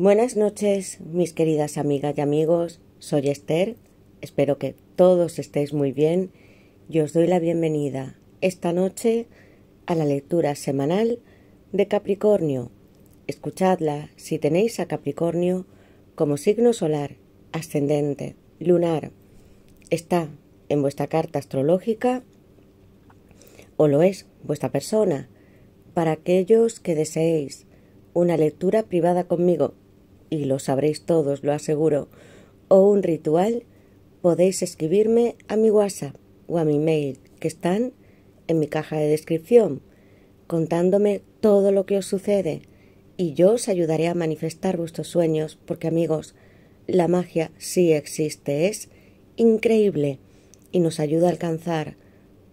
Buenas noches, mis queridas amigas y amigos. Soy Esther. Espero que todos estéis muy bien y os doy la bienvenida esta noche a la lectura semanal de Capricornio. Escuchadla si tenéis a Capricornio como signo solar, ascendente, lunar. Está en vuestra carta astrológica o lo es vuestra persona para aquellos que deseéis una lectura privada conmigo y lo sabréis todos, lo aseguro, o un ritual, podéis escribirme a mi WhatsApp o a mi mail que están en mi caja de descripción, contándome todo lo que os sucede y yo os ayudaré a manifestar vuestros sueños porque amigos, la magia sí existe, es increíble y nos ayuda a alcanzar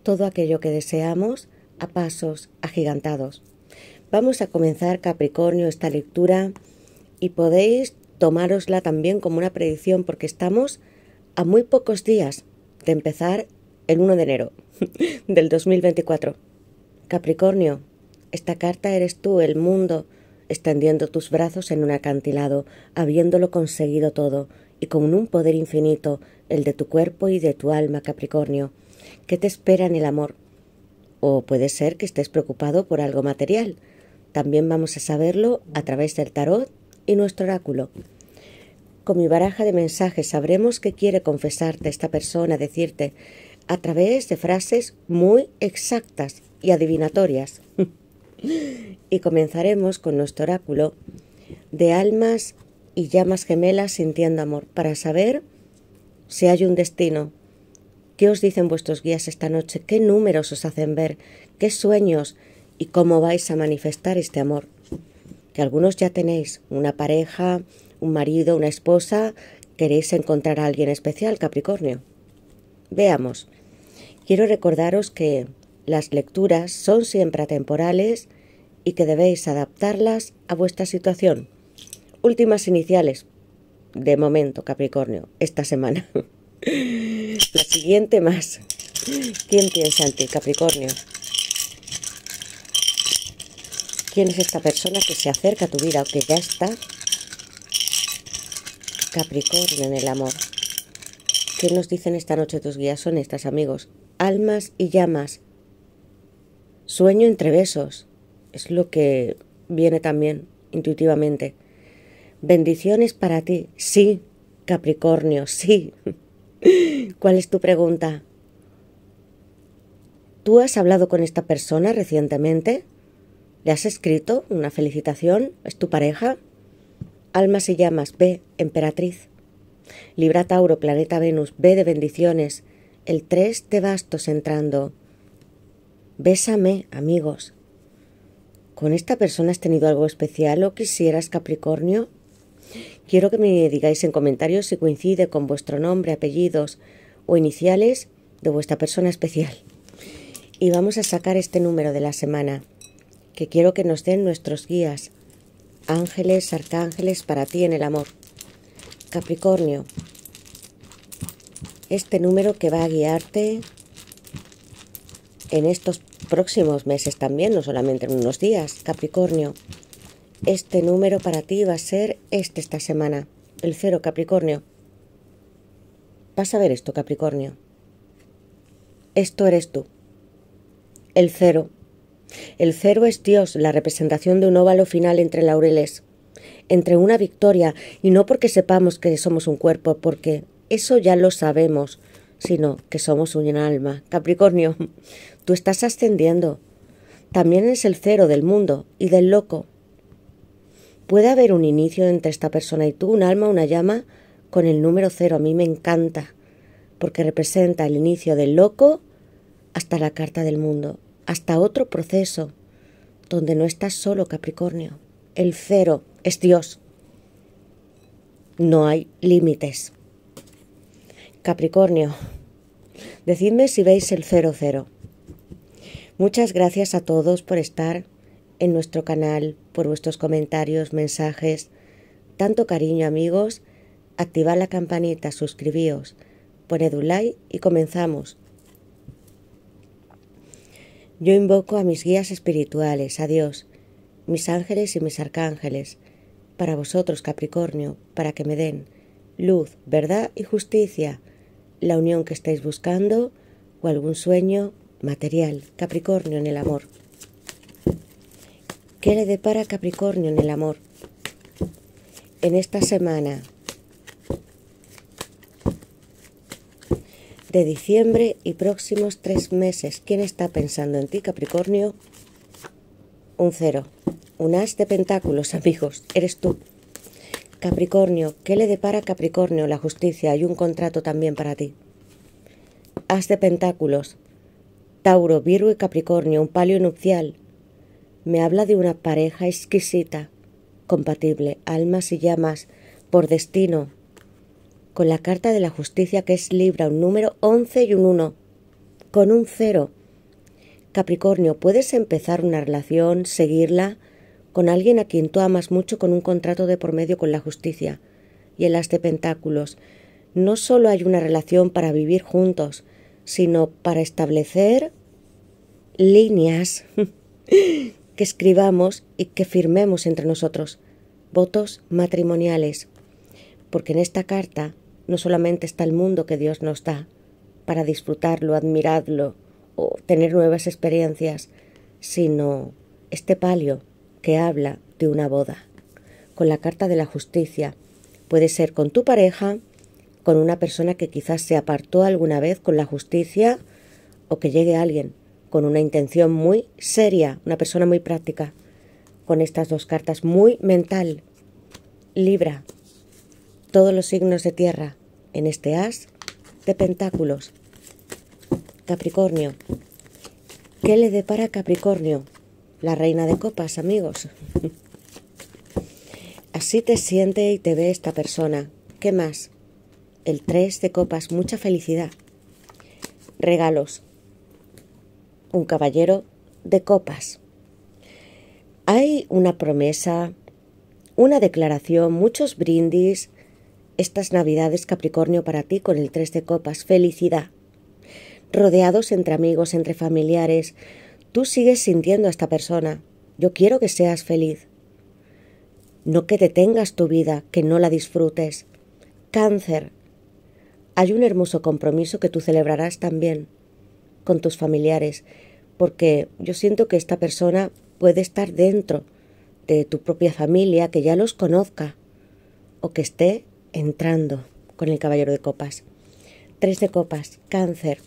todo aquello que deseamos a pasos agigantados. Vamos a comenzar, Capricornio, esta lectura y podéis tomárosla también como una predicción porque estamos a muy pocos días de empezar el 1 de enero del 2024. Capricornio, esta carta eres tú, el mundo, extendiendo tus brazos en un acantilado, habiéndolo conseguido todo, y con un poder infinito, el de tu cuerpo y de tu alma, Capricornio. ¿Qué te espera en el amor? O puede ser que estés preocupado por algo material. También vamos a saberlo a través del tarot y nuestro oráculo. Con mi baraja de mensajes sabremos qué quiere confesarte esta persona, decirte, a través de frases muy exactas y adivinatorias. y comenzaremos con nuestro oráculo de almas y llamas gemelas sintiendo amor para saber si hay un destino. ¿Qué os dicen vuestros guías esta noche? ¿Qué números os hacen ver? ¿Qué sueños? ¿Y cómo vais a manifestar este amor? que algunos ya tenéis una pareja, un marido, una esposa, queréis encontrar a alguien especial, Capricornio. Veamos. Quiero recordaros que las lecturas son siempre atemporales y que debéis adaptarlas a vuestra situación. Últimas iniciales. De momento, Capricornio, esta semana. La siguiente más. ¿Quién piensa en ti, Capricornio? quién es esta persona que se acerca a tu vida o que ya está. Capricornio en el amor. ¿Qué nos dicen esta noche tus guías son estas, amigos? Almas y llamas. Sueño entre besos. Es lo que viene también intuitivamente. Bendiciones para ti. Sí, Capricornio, sí. ¿Cuál es tu pregunta? ¿Tú has hablado con esta persona recientemente? ¿Le has escrito una felicitación? ¿Es tu pareja? Alma se llamas, B, emperatriz. Libra Tauro, planeta Venus, B de bendiciones. El 3 de bastos entrando. Bésame, amigos. ¿Con esta persona has tenido algo especial o quisieras Capricornio? Quiero que me digáis en comentarios si coincide con vuestro nombre, apellidos o iniciales de vuestra persona especial. Y vamos a sacar este número de la semana que quiero que nos den nuestros guías, ángeles, arcángeles para ti en el amor. Capricornio, este número que va a guiarte en estos próximos meses también, no solamente en unos días. Capricornio, este número para ti va a ser este esta semana, el cero Capricornio. Vas a ver esto, Capricornio. Esto eres tú. El cero el cero es Dios, la representación de un óvalo final entre laureles, entre una victoria, y no porque sepamos que somos un cuerpo, porque eso ya lo sabemos, sino que somos un alma. Capricornio, tú estás ascendiendo. También es el cero del mundo y del loco. Puede haber un inicio entre esta persona y tú, un alma, una llama, con el número cero. A mí me encanta, porque representa el inicio del loco hasta la carta del mundo hasta otro proceso donde no estás solo, Capricornio. El cero es Dios. No hay límites. Capricornio, decidme si veis el cero cero. Muchas gracias a todos por estar en nuestro canal, por vuestros comentarios, mensajes. Tanto cariño, amigos. Activad la campanita, suscribíos, poned un like y comenzamos. Yo invoco a mis guías espirituales, a Dios, mis ángeles y mis arcángeles, para vosotros, Capricornio, para que me den luz, verdad y justicia, la unión que estáis buscando o algún sueño material, Capricornio en el amor. ¿Qué le depara Capricornio en el amor? En esta semana de diciembre y próximos tres meses. ¿Quién está pensando en ti, Capricornio? Un cero. Un as de pentáculos, amigos. Eres tú. Capricornio, ¿qué le depara Capricornio la justicia Hay un contrato también para ti? As de pentáculos. Tauro, Virgo y Capricornio, un palio nupcial. Me habla de una pareja exquisita, compatible, almas y llamas, por destino, con la carta de la justicia que es Libra, un número 11 y un 1, con un 0. Capricornio, puedes empezar una relación, seguirla con alguien a quien tú amas mucho con un contrato de por medio con la justicia y el as de pentáculos. No solo hay una relación para vivir juntos, sino para establecer líneas que escribamos y que firmemos entre nosotros, votos matrimoniales, porque en esta carta no solamente está el mundo que Dios nos da para disfrutarlo, admirarlo o tener nuevas experiencias, sino este palio que habla de una boda. Con la carta de la justicia puede ser con tu pareja, con una persona que quizás se apartó alguna vez con la justicia o que llegue alguien con una intención muy seria, una persona muy práctica, con estas dos cartas muy mental. Libra, todos los signos de tierra, en este as de pentáculos. Capricornio. ¿Qué le depara Capricornio? La reina de copas, amigos. Así te siente y te ve esta persona. ¿Qué más? El 3 de copas, mucha felicidad. Regalos. Un caballero de copas. Hay una promesa, una declaración, muchos brindis, estas navidades Capricornio para ti con el tres de copas, felicidad. Rodeados entre amigos, entre familiares, tú sigues sintiendo a esta persona. Yo quiero que seas feliz. No que detengas tu vida, que no la disfrutes. Cáncer. Hay un hermoso compromiso que tú celebrarás también con tus familiares, porque yo siento que esta persona puede estar dentro de tu propia familia, que ya los conozca, o que esté entrando con el caballero de copas. Tres de copas, cáncer,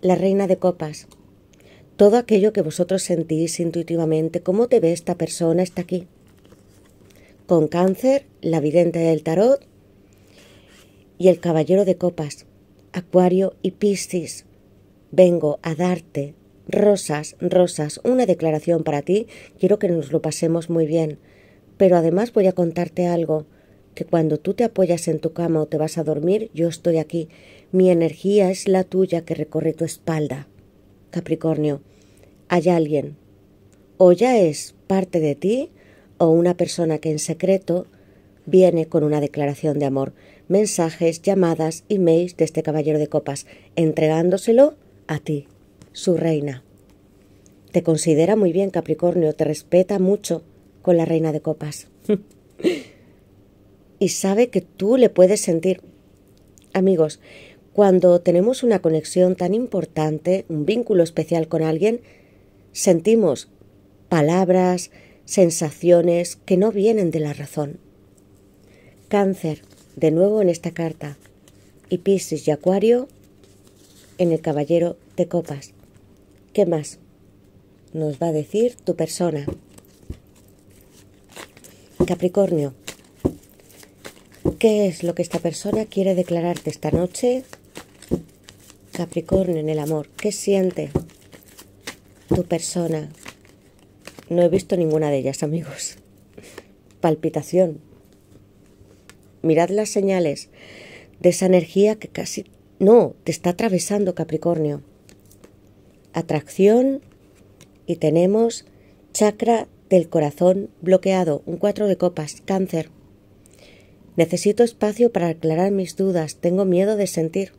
la reina de copas. Todo aquello que vosotros sentís intuitivamente, cómo te ve esta persona, está aquí. Con cáncer, la vidente del tarot y el caballero de copas, acuario y piscis. Vengo a darte rosas, rosas, una declaración para ti. Quiero que nos lo pasemos muy bien. Pero además voy a contarte algo que cuando tú te apoyas en tu cama o te vas a dormir, yo estoy aquí. Mi energía es la tuya que recorre tu espalda. Capricornio, hay alguien. O ya es parte de ti o una persona que en secreto viene con una declaración de amor. Mensajes, llamadas, emails de este caballero de copas, entregándoselo a ti, su reina. Te considera muy bien, Capricornio, te respeta mucho con la reina de copas. y sabe que tú le puedes sentir. Amigos, cuando tenemos una conexión tan importante, un vínculo especial con alguien, sentimos palabras, sensaciones que no vienen de la razón. Cáncer, de nuevo en esta carta, y Piscis y Acuario en el Caballero de Copas. ¿Qué más? Nos va a decir tu persona. Capricornio, ¿Qué es lo que esta persona quiere declararte esta noche? Capricornio en el amor. ¿Qué siente tu persona? No he visto ninguna de ellas, amigos. Palpitación. Mirad las señales de esa energía que casi... No, te está atravesando Capricornio. Atracción y tenemos chakra del corazón bloqueado, un cuatro de copas, cáncer. Necesito espacio para aclarar mis dudas, tengo miedo de sentir.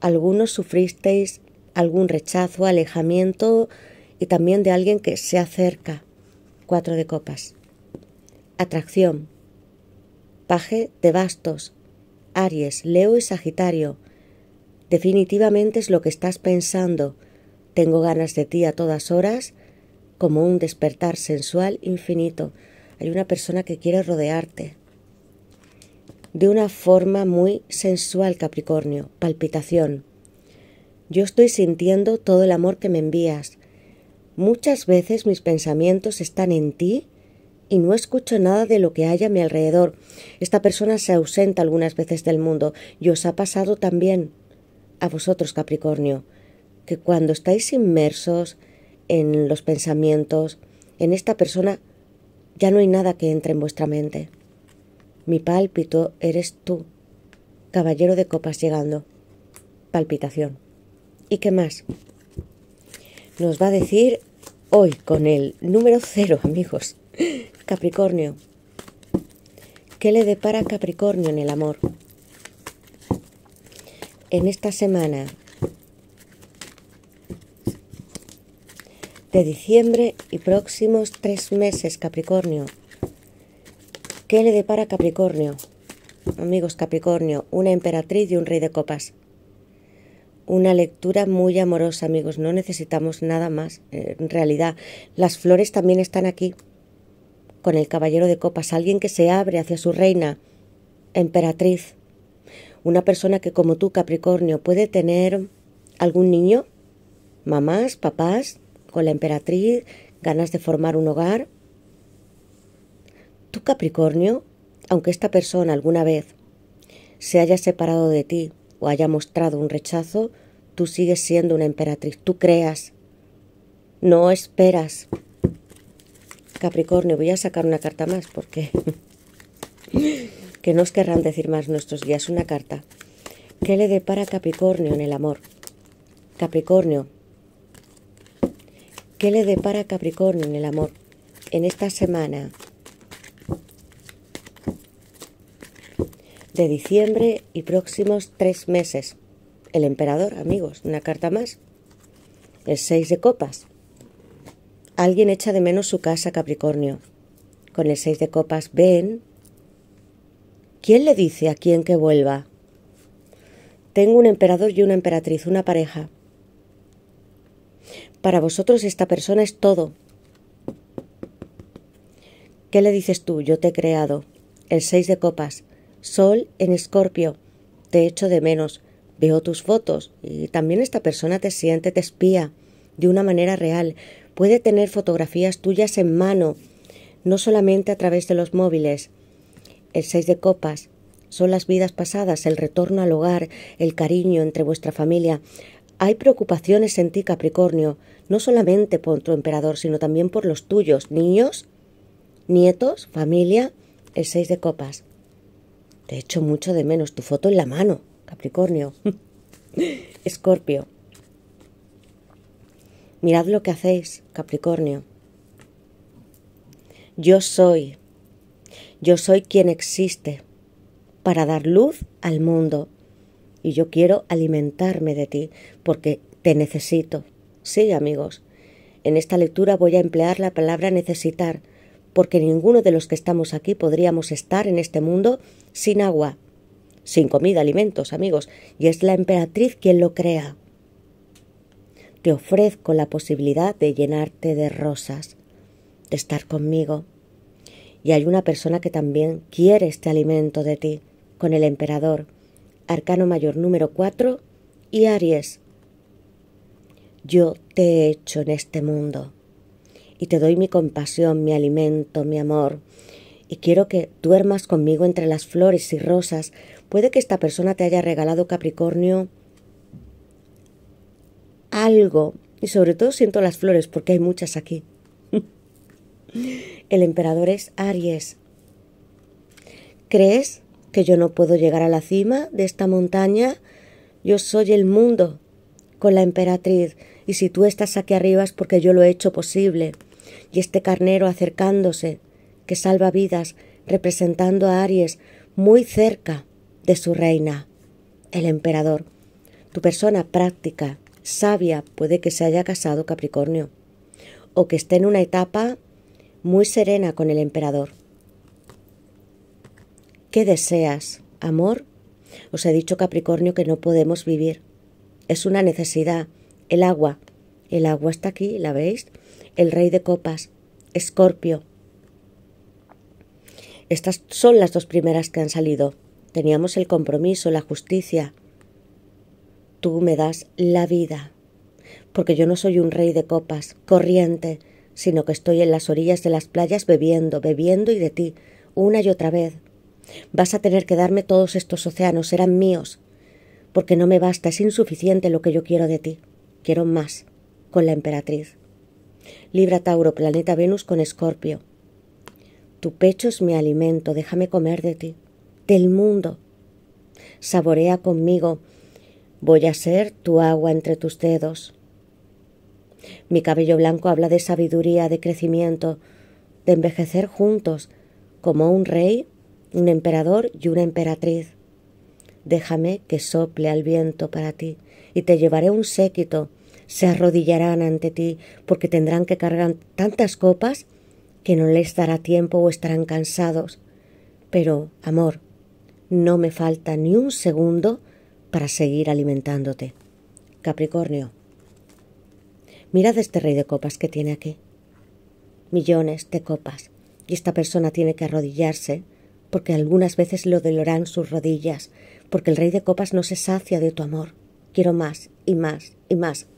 Algunos sufristeis algún rechazo, alejamiento y también de alguien que se acerca. Cuatro de copas. Atracción. Paje de bastos. Aries, Leo y Sagitario. Definitivamente es lo que estás pensando. Tengo ganas de ti a todas horas, como un despertar sensual infinito. Hay una persona que quiere rodearte de una forma muy sensual, Capricornio, palpitación. Yo estoy sintiendo todo el amor que me envías. Muchas veces mis pensamientos están en ti y no escucho nada de lo que hay a mi alrededor. Esta persona se ausenta algunas veces del mundo y os ha pasado también a vosotros, Capricornio, que cuando estáis inmersos en los pensamientos, en esta persona, ya no hay nada que entre en vuestra mente. Mi pálpito eres tú. Caballero de copas llegando. Palpitación. ¿Y qué más? Nos va a decir hoy con el número cero, amigos. Capricornio. ¿Qué le depara Capricornio en el amor? En esta semana de diciembre y próximos tres meses, Capricornio. ¿Qué le depara Capricornio? Amigos Capricornio, una emperatriz y un rey de copas. Una lectura muy amorosa, amigos. No necesitamos nada más. Eh, en realidad, las flores también están aquí. Con el caballero de copas, alguien que se abre hacia su reina, emperatriz. Una persona que como tú, Capricornio, puede tener algún niño, mamás, papás, con la emperatriz, ganas de formar un hogar, Tú, Capricornio, aunque esta persona alguna vez se haya separado de ti o haya mostrado un rechazo, tú sigues siendo una emperatriz, tú creas, no esperas. Capricornio, voy a sacar una carta más porque que no os querrán decir más nuestros días. una carta. ¿Qué le depara Capricornio en el amor? Capricornio, ¿qué le depara Capricornio en el amor? En esta semana de diciembre y próximos tres meses. El emperador, amigos, una carta más. El seis de copas. Alguien echa de menos su casa, Capricornio. Con el seis de copas ven. ¿Quién le dice a quién que vuelva? Tengo un emperador y una emperatriz, una pareja. Para vosotros esta persona es todo. ¿Qué le dices tú? Yo te he creado. El seis de copas. Sol en Escorpio, te echo de menos, veo tus fotos y también esta persona te siente, te espía de una manera real, puede tener fotografías tuyas en mano, no solamente a través de los móviles. El seis de copas son las vidas pasadas, el retorno al hogar, el cariño entre vuestra familia. Hay preocupaciones en ti, Capricornio, no solamente por tu emperador, sino también por los tuyos, niños, nietos, familia, el seis de copas. Te echo mucho de menos tu foto en la mano, Capricornio. Escorpio. Mirad lo que hacéis, Capricornio. Yo soy. Yo soy quien existe para dar luz al mundo. Y yo quiero alimentarme de ti porque te necesito. Sí, amigos. En esta lectura voy a emplear la palabra necesitar porque ninguno de los que estamos aquí podríamos estar en este mundo sin agua, sin comida, alimentos, amigos, y es la emperatriz quien lo crea. Te ofrezco la posibilidad de llenarte de rosas, de estar conmigo. Y hay una persona que también quiere este alimento de ti, con el emperador, arcano mayor número cuatro y Aries. Yo te he hecho en este mundo y te doy mi compasión, mi alimento, mi amor, y quiero que duermas conmigo entre las flores y rosas. Puede que esta persona te haya regalado, Capricornio, algo, y sobre todo siento las flores porque hay muchas aquí. El emperador es Aries. ¿Crees que yo no puedo llegar a la cima de esta montaña? Yo soy el mundo con la emperatriz y si tú estás aquí arriba es porque yo lo he hecho posible y este carnero acercándose, que salva vidas, representando a Aries muy cerca de su reina, el emperador. Tu persona práctica, sabia, puede que se haya casado Capricornio, o que esté en una etapa muy serena con el emperador. ¿Qué deseas? ¿Amor? Os he dicho Capricornio que no podemos vivir. Es una necesidad. El agua. El agua está aquí, ¿la veis? el rey de copas, Escorpio. Estas son las dos primeras que han salido. Teníamos el compromiso, la justicia. Tú me das la vida, porque yo no soy un rey de copas, corriente, sino que estoy en las orillas de las playas bebiendo, bebiendo y de ti, una y otra vez. Vas a tener que darme todos estos océanos, serán míos, porque no me basta, es insuficiente lo que yo quiero de ti. Quiero más con la emperatriz. Libra Tauro, planeta Venus con Escorpio. Tu pecho es mi alimento, déjame comer de ti, del mundo. Saborea conmigo, voy a ser tu agua entre tus dedos. Mi cabello blanco habla de sabiduría, de crecimiento, de envejecer juntos, como un rey, un emperador y una emperatriz. Déjame que sople al viento para ti, y te llevaré un séquito se arrodillarán ante ti, porque tendrán que cargar tantas copas que no les dará tiempo o estarán cansados. Pero, amor, no me falta ni un segundo para seguir alimentándote. Capricornio. Mirad este rey de copas que tiene aquí. Millones de copas. Y esta persona tiene que arrodillarse, porque algunas veces lo dolorán sus rodillas, porque el rey de copas no se sacia de tu amor. Quiero más y más y más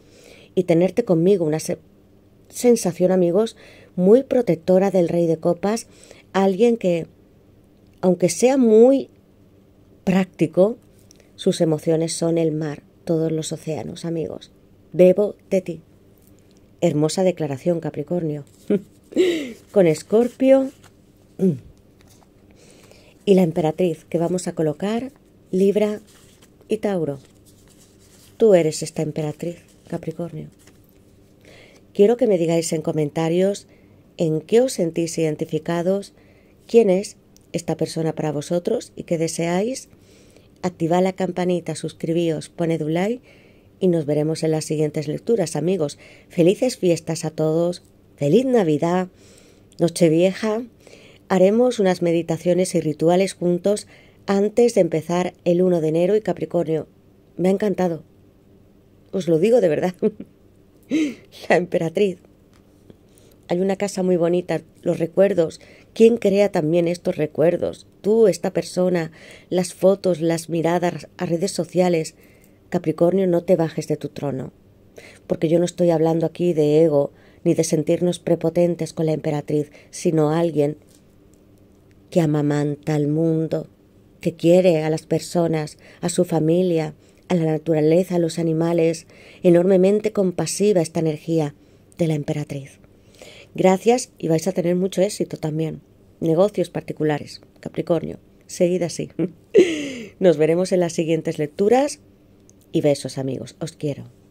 y tenerte conmigo, una sensación, amigos, muy protectora del rey de copas, alguien que, aunque sea muy práctico, sus emociones son el mar, todos los océanos, amigos. Bebo de ti. Hermosa declaración, Capricornio. Con Escorpio mm. y la emperatriz que vamos a colocar, Libra y Tauro. Tú eres esta emperatriz. Capricornio. Quiero que me digáis en comentarios en qué os sentís identificados, quién es esta persona para vosotros y qué deseáis. Activad la campanita, suscribíos, poned un like y nos veremos en las siguientes lecturas, amigos. Felices fiestas a todos, feliz Navidad, Nochevieja. Haremos unas meditaciones y rituales juntos antes de empezar el 1 de enero y Capricornio. Me ha encantado os lo digo de verdad. la emperatriz. Hay una casa muy bonita, los recuerdos. ¿Quién crea también estos recuerdos? Tú, esta persona, las fotos, las miradas a redes sociales. Capricornio, no te bajes de tu trono. Porque yo no estoy hablando aquí de ego, ni de sentirnos prepotentes con la emperatriz, sino alguien que amamanta al mundo, que quiere a las personas, a su familia, a la naturaleza, a los animales, enormemente compasiva esta energía de la emperatriz. Gracias y vais a tener mucho éxito también. Negocios particulares, Capricornio, seguid así. Nos veremos en las siguientes lecturas y besos amigos, os quiero.